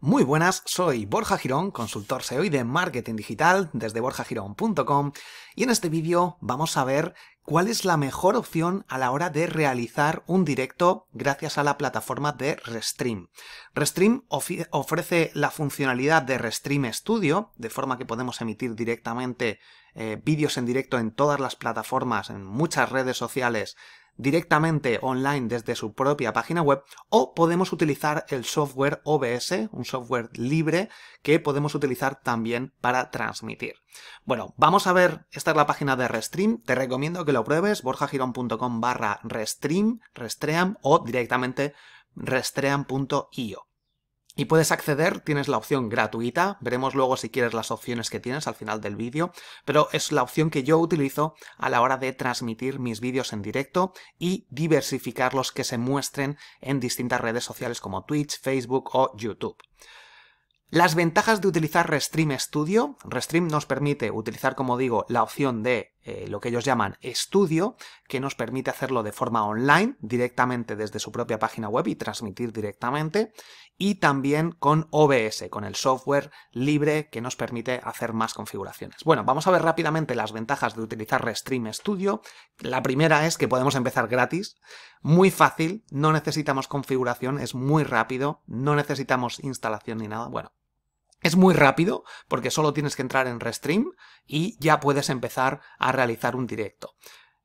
Muy buenas, soy Borja Girón, consultor SEO y de marketing digital desde borjagirón.com y en este vídeo vamos a ver cuál es la mejor opción a la hora de realizar un directo gracias a la plataforma de Restream. Restream ofrece la funcionalidad de Restream Studio, de forma que podemos emitir directamente eh, vídeos en directo en todas las plataformas, en muchas redes sociales directamente online desde su propia página web o podemos utilizar el software OBS, un software libre que podemos utilizar también para transmitir. Bueno, vamos a ver, esta es la página de Restream, te recomiendo que lo pruebes, borjagiron.com barra Restream, Restream o directamente restream.io. Y puedes acceder, tienes la opción gratuita, veremos luego si quieres las opciones que tienes al final del vídeo, pero es la opción que yo utilizo a la hora de transmitir mis vídeos en directo y diversificar los que se muestren en distintas redes sociales como Twitch, Facebook o YouTube. Las ventajas de utilizar Restream Studio. Restream nos permite utilizar, como digo, la opción de eh, lo que ellos llaman estudio, que nos permite hacerlo de forma online, directamente desde su propia página web y transmitir directamente, y también con OBS, con el software libre que nos permite hacer más configuraciones. Bueno, vamos a ver rápidamente las ventajas de utilizar Restream Studio. La primera es que podemos empezar gratis, muy fácil, no necesitamos configuración, es muy rápido, no necesitamos instalación ni nada. Bueno, es muy rápido porque solo tienes que entrar en Restream y ya puedes empezar a realizar un directo.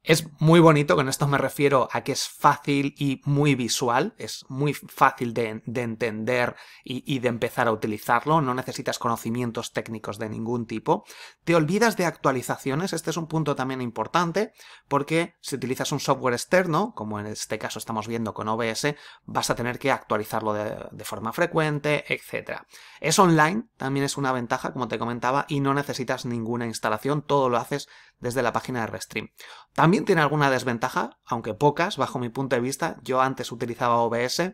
Es muy bonito, con esto me refiero a que es fácil y muy visual, es muy fácil de, entender y, de empezar a utilizarlo, no necesitas conocimientos técnicos de ningún tipo. Te olvidas de actualizaciones, este es un punto también importante, porque si utilizas un software externo, como en este caso estamos viendo con OBS, vas a tener que actualizarlo de, forma frecuente, etc. Es online, también es una ventaja, como te comentaba, y no necesitas ninguna instalación, todo lo haces desde la página de Restream. También también tiene alguna desventaja, aunque pocas, bajo mi punto de vista. Yo antes utilizaba OBS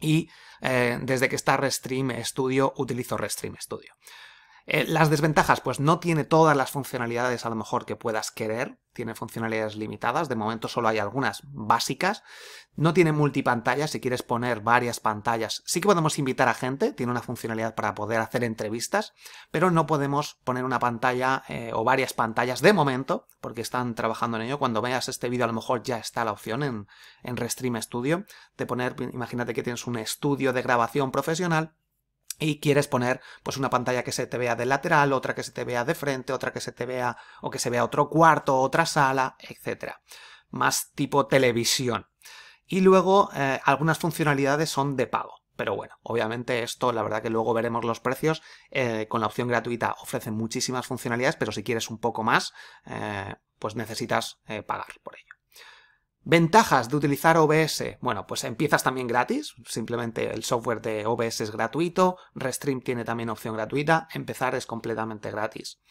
y eh, desde que está Restream Studio utilizo Restream Studio. Eh, las desventajas, pues no tiene todas las funcionalidades a lo mejor que puedas querer, tiene funcionalidades limitadas, de momento solo hay algunas básicas, no tiene multipantalla, si quieres poner varias pantallas, sí que podemos invitar a gente, tiene una funcionalidad para poder hacer entrevistas, pero no podemos poner una pantalla eh, o varias pantallas de momento, porque están trabajando en ello, cuando veas este vídeo a lo mejor ya está la opción en, en Restream Studio, de poner, imagínate que tienes un estudio de grabación profesional, y quieres poner pues una pantalla que se te vea de lateral, otra que se te vea de frente, otra que se te vea o que se vea otro cuarto, otra sala, etc. Más tipo televisión. Y luego eh, algunas funcionalidades son de pago. Pero bueno, obviamente esto, la verdad que luego veremos los precios. Eh, con la opción gratuita ofrecen muchísimas funcionalidades, pero si quieres un poco más, eh, pues necesitas pagar por ello. Ventajas de utilizar OBS. Bueno, pues empiezas también gratis, simplemente el software de OBS es gratuito, Restream tiene también opción gratuita, empezar es completamente gratis.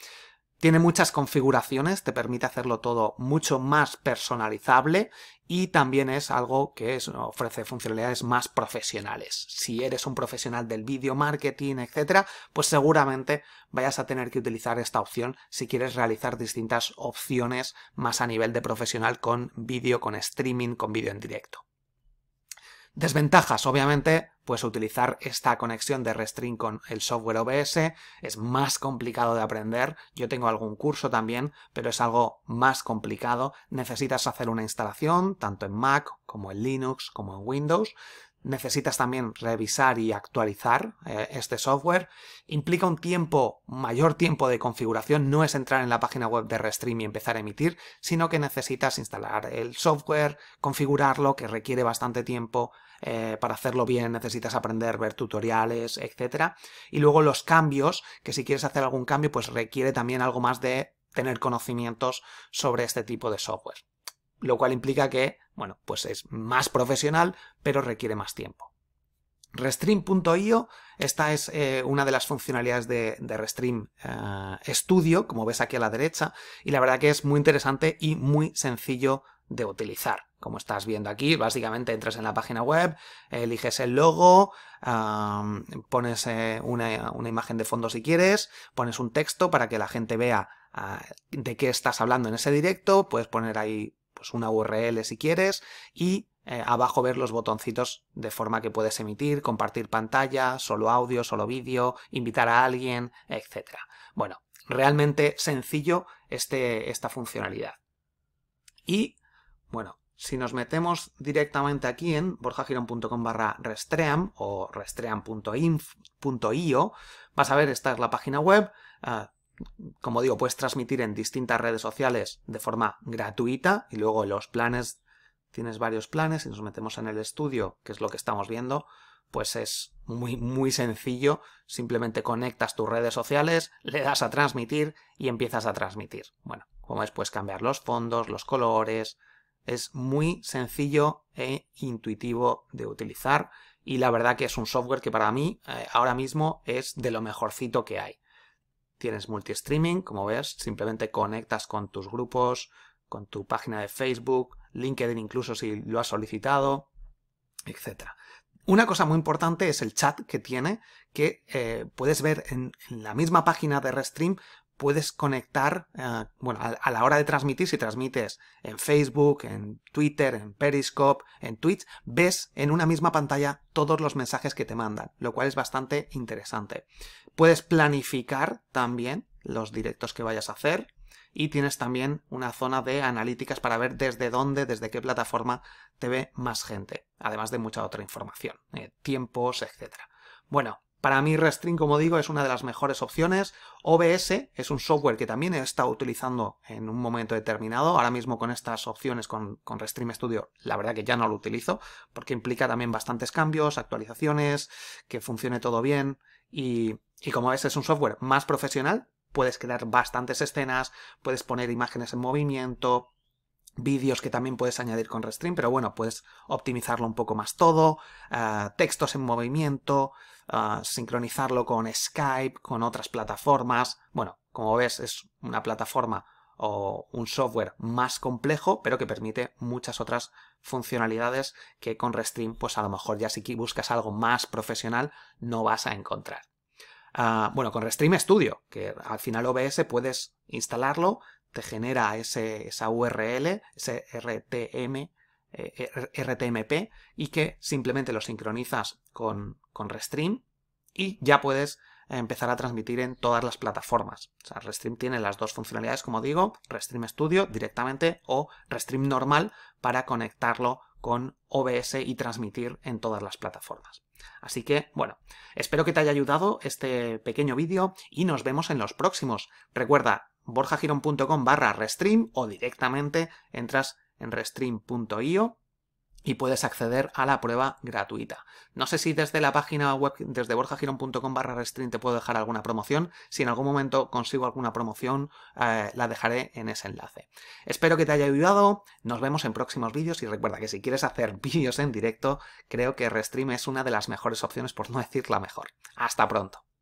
Tiene muchas configuraciones, te permite hacerlo todo mucho más personalizable y también es algo que ofrece funcionalidades más profesionales. Si eres un profesional del video marketing, etc., pues seguramente vayas a tener que utilizar esta opción si quieres realizar distintas opciones más a nivel de profesional con vídeo, con streaming, con vídeo en directo. Desventajas, obviamente, pues utilizar esta conexión de Restring con el software OBS es más complicado de aprender. Yo tengo algún curso también, pero es algo más complicado. Necesitas hacer una instalación, tanto en Mac como en Linux, como en Windows necesitas también revisar y actualizar eh, este software. Implica un tiempo, mayor tiempo de configuración, no es entrar en la página web de Restream y empezar a emitir, sino que necesitas instalar el software, configurarlo, que requiere bastante tiempo, eh, para hacerlo bien necesitas aprender, ver tutoriales, etc. Y luego los cambios, que si quieres hacer algún cambio, pues requiere también algo más de tener conocimientos sobre este tipo de software lo cual implica que, bueno, pues es más profesional, pero requiere más tiempo. Restream.io, esta es eh, una de las funcionalidades de, Restream eh, Studio, como ves aquí a la derecha, y la verdad que es muy interesante y muy sencillo de utilizar. Como estás viendo aquí, básicamente entras en la página web, eliges el logo, pones eh, una, imagen de fondo si quieres, pones un texto para que la gente vea ah, de qué estás hablando en ese directo, puedes poner ahí pues, una URL si quieres y eh, abajo ver los botoncitos de forma que puedes emitir, compartir pantalla, solo audio, solo vídeo, invitar a alguien, etc. Bueno, realmente sencillo este, esta funcionalidad. Y bueno, si nos metemos directamente aquí en borjagiron.com barra restream o restream.info.io, vas a ver, esta es la página web, ah, como digo, puedes transmitir en distintas redes sociales de forma gratuita y luego los planes, tienes varios planes y nos metemos en el estudio, que es lo que estamos viendo, pues es muy, muy sencillo, simplemente conectas tus redes sociales, le das a transmitir y empiezas a transmitir. Bueno, como es, puedes cambiar los fondos, los colores, es muy sencillo e intuitivo de utilizar y la verdad que es un software que para mí eh, ahora mismo es de lo mejorcito que hay. Tienes multi-streaming, como ves, simplemente conectas con tus grupos, con tu página de Facebook, LinkedIn incluso si lo has solicitado, etc. Una cosa muy importante es el chat que tiene, que eh, puedes ver en, en, la misma página de Restream, puedes conectar, ah, bueno, a, la hora de transmitir, si transmites en Facebook, en Twitter, en Periscope, en Twitch, ves en una misma pantalla todos los mensajes que te mandan, lo cual es bastante interesante. Puedes planificar también los directos que vayas a hacer y tienes también una zona de analíticas para ver desde dónde, desde qué plataforma te ve más gente, además de mucha otra información, eh, tiempos, etc. Bueno, para mí Restream, como digo, es una de las mejores opciones. OBS es un software que también he estado utilizando en un momento determinado. Ahora mismo con estas opciones, con, Restream Studio, la verdad que ya no lo utilizo, porque implica también bastantes cambios, actualizaciones, que funcione todo bien. Y, y como ves, es un software más profesional. Puedes crear bastantes escenas, puedes poner imágenes en movimiento, vídeos que también puedes añadir con Restream, pero bueno, puedes optimizarlo un poco más todo, eh, textos en movimiento, eh, sincronizarlo con Skype, con otras plataformas. Bueno, como ves, es una plataforma o un software más complejo, pero que permite muchas otras funcionalidades que con Restream, pues a lo mejor ya si buscas algo más profesional, no vas a encontrar. Ah, bueno, con Restream Studio, que al final OBS puedes instalarlo, te genera esa URL, ese RTM, eh, RTMP, y que simplemente lo sincronizas con, con Restream y ya puedes empezar a transmitir en todas las plataformas. O sea, Restream tiene las dos funcionalidades, como digo, Restream Studio directamente o Restream normal para conectarlo con OBS y transmitir en todas las plataformas. Así que, bueno, espero que te haya ayudado este pequeño vídeo y nos vemos en los próximos. Recuerda, borjagiron.com barra restream o directamente entras en restream.io y puedes acceder a la prueba gratuita. No sé si desde la página web, desde borjagiron.com barra restream te puedo dejar alguna promoción. Si en algún momento consigo alguna promoción, eh, la dejaré en ese enlace. Espero que te haya ayudado. Nos vemos en próximos vídeos y recuerda que si quieres hacer vídeos en directo, creo que Restream es una de las mejores opciones, por no decir la mejor. Hasta pronto.